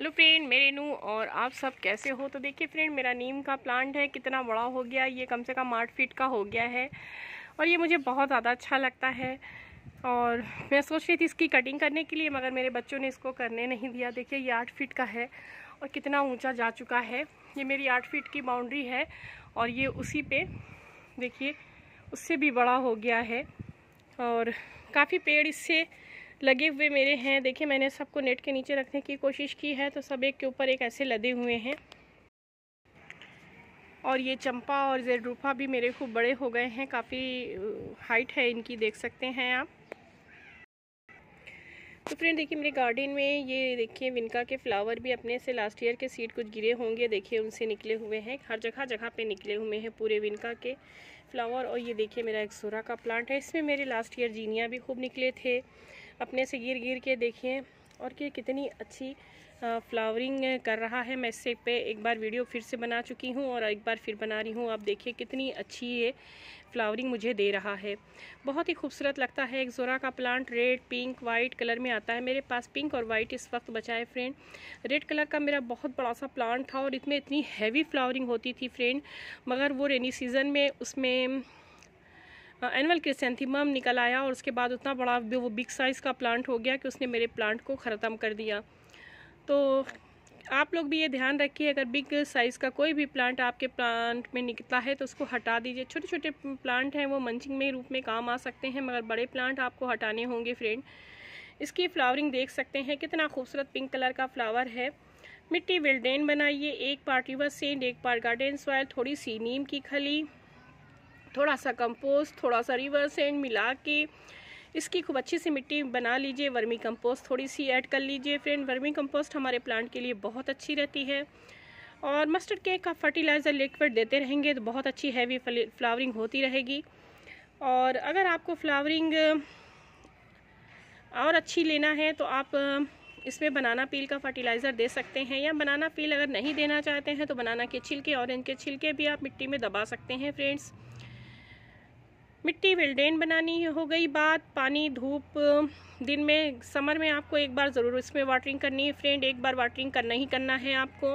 hello friend मेरे नू और आप सब कैसे हो तो देखिए फ्रेंड मेरा नीम का प्लांट है कितना बड़ा हो गया ये कम से कम आठ फीट का हो गया है और ये मुझे बहुत ज़्यादा अच्छा लगता है और मैं सोच रही थी इसकी कटिंग करने के लिए मगर मेरे बच्चों ने इसको करने नहीं दिया देखिए ये आठ फीट का है और कितना ऊँचा जा चुका है ये मेरी आठ फीट की बाउंड्री है और ये उसी पर देखिए उससे भी बड़ा हो गया है और काफ़ी पेड़ इससे लगे हुए मेरे हैं देखिए मैंने सबको नेट के नीचे रखने की कोशिश की है तो सब एक के ऊपर एक ऐसे लदे हुए हैं और ये चंपा और जेड्रूफा भी मेरे खूब बड़े हो गए हैं काफ़ी हाइट है इनकी देख सकते हैं आप तो फ्रेंड देखिए मेरे गार्डन में ये देखिए विनका के फ्लावर भी अपने से लास्ट ईयर के सीड कुछ गिरे होंगे देखिए उनसे निकले हुए हैं हर जगह जगह पे निकले हुए हैं पूरे विनका के फ्लावर और ये देखिए मेरा एक्सोरा का प्लांट है इसमें मेरे लास्ट ईयर जीनिया भी खूब निकले थे अपने से गिर गिर के देखिए और कि कितनी अच्छी फ्लावरिंग कर रहा है मैं इससे पे एक बार वीडियो फिर से बना चुकी हूँ और एक बार फिर बना रही हूँ आप देखिए कितनी अच्छी ये फ्लावरिंग मुझे दे रहा है बहुत ही खूबसूरत लगता है एक जोरा का plant red pink white colour में आता है मेरे पास पिंक और वाइट इस वक्त बचा है फ्रेंड रेड कलर का मेरा बहुत बड़ा सा प्लांट था और इसमें इतनी हैवी फ्लावरिंग होती थी फ्रेंड मगर वो रेनी सीज़न में उसमें एनअल क्रिसेंथीमम निकल आया और उसके बाद उतना बड़ा वो बिग साइज़ का प्लांट हो गया कि उसने मेरे प्लांट को ख़त्म कर दिया तो आप लोग भी ये ध्यान रखिए अगर बिग साइज़ का कोई भी प्लांट आपके प्लांट में निकलता है तो उसको हटा दीजिए छोटे छोटे प्लांट हैं वो मंचिंग में रूप में काम आ सकते हैं मगर बड़े प्लांट आपको हटाने होंगे फ्रेंड इसकी फ्लावरिंग देख सकते हैं कितना खूबसूरत पिंक कलर का फ्लावर है मिट्टी विल्डेन बनाइए एक पार्ट रिवर सेंड एक पार्ट गार्डन सॉयल थोड़ी सी नीम की खली थोड़ा सा कंपोस्ट थोड़ा सा रिवर सेंड मिला के इसकी खूब अच्छी सी मिट्टी बना लीजिए वर्मी कंपोस्ट थोड़ी सी ऐड कर लीजिए फ्रेंड वर्मी कंपोस्ट हमारे प्लांट के लिए बहुत अच्छी रहती है और मस्टर्ड केक का फर्टिलाइज़र लिक्विड देते रहेंगे तो बहुत अच्छी हैवी फ्लावरिंग होती रहेगी और अगर आपको फ्लावरिंग और अच्छी लेना है तो आप इसमें बनाना पील का फर्टिलाइज़र दे सकते हैं या बनाना पील अगर नहीं देना चाहते हैं तो बनाना के छिलके ऑरेंज के छिलके भी आप मिट्टी में दबा सकते हैं फ्रेंड्स मिट्टी विल्डेन बनानी हो गई बात पानी धूप दिन में समर में आपको एक बार ज़रूर इसमें वाटरिंग करनी है फ्रेंड एक बार वाटरिंग करना ही करना है आपको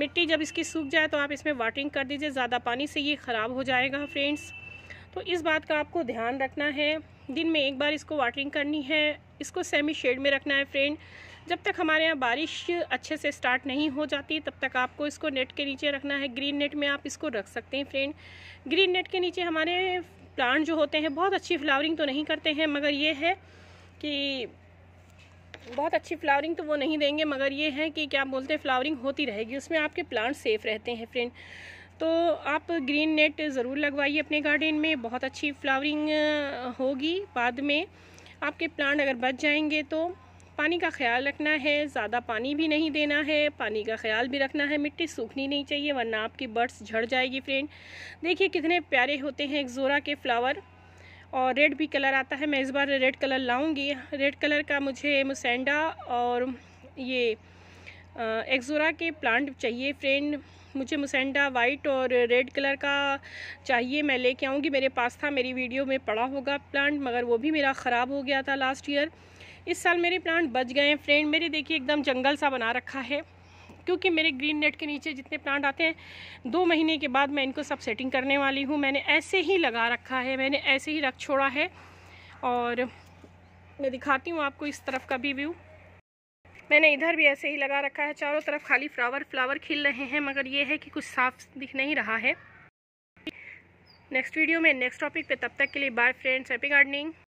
मिट्टी जब इसकी सूख जाए तो आप इसमें वाटरिंग कर दीजिए ज़्यादा पानी से ये ख़राब हो जाएगा फ्रेंड्स तो इस बात का आपको ध्यान रखना है दिन में एक बार इसको वाटरिंग करनी है इसको सेमी शेड में रखना है फ्रेंड जब तक हमारे यहाँ बारिश अच्छे से स्टार्ट नहीं हो जाती तब तक आपको इसको नेट के नीचे रखना है ग्रीन नेट में आप इसको रख सकते हैं फ्रेंड ग्रीन नेट के नीचे हमारे प्लांट जो होते हैं बहुत अच्छी फ्लावरिंग तो नहीं करते हैं मगर ये है कि बहुत अच्छी फ्लावरिंग तो वो नहीं देंगे मगर ये है कि क्या बोलते हैं फ्लावरिंग होती रहेगी उसमें आपके प्लांट सेफ़ रहते हैं फ्रेंड तो आप ग्रीन नेट ज़रूर लगवाइए अपने गार्डन में बहुत अच्छी फ्लावरिंग होगी बाद में आपके प्लांट अगर बच जाएंगे तो पानी का ख्याल रखना है ज़्यादा पानी भी नहीं देना है पानी का ख्याल भी रखना है मिट्टी सूखनी नहीं चाहिए वरना आपकी बर्ड्स झड़ जाएगी फ्रेंड देखिए कितने प्यारे होते हैं एक्जोरा के फ्लावर और रेड भी कलर आता है मैं इस बार रेड कलर लाऊंगी रेड कलर का मुझे मुसेंडा और ये एक्जोरा के प्लांट चाहिए फ्रेंड मुझे मुसेंडा वाइट और रेड कलर का चाहिए मैं लेके आऊँगी मेरे पास था मेरी वीडियो में पड़ा होगा प्लांट मगर वो भी मेरा ख़राब हो गया था लास्ट ईयर इस साल मेरे प्लांट बच गए हैं फ्रेंड मेरे देखिए एकदम जंगल सा बना रखा है क्योंकि मेरे ग्रीन नेट के नीचे जितने प्लांट आते हैं दो महीने के बाद मैं इनको सब सेटिंग करने वाली हूँ मैंने ऐसे ही लगा रखा है मैंने ऐसे ही रख छोड़ा है और मैं दिखाती हूँ आपको इस तरफ का भी व्यू मैंने इधर भी ऐसे ही लगा रखा है चारों तरफ खाली फ्लावर फ्लावर खिल रहे हैं मगर ये है कि कुछ साफ दिख नहीं रहा है नेक्स्ट वीडियो में नेक्स्ट टॉपिक पे तब तक के लिए बाय फ्रेंड्स हैप्पी गार्डनिंग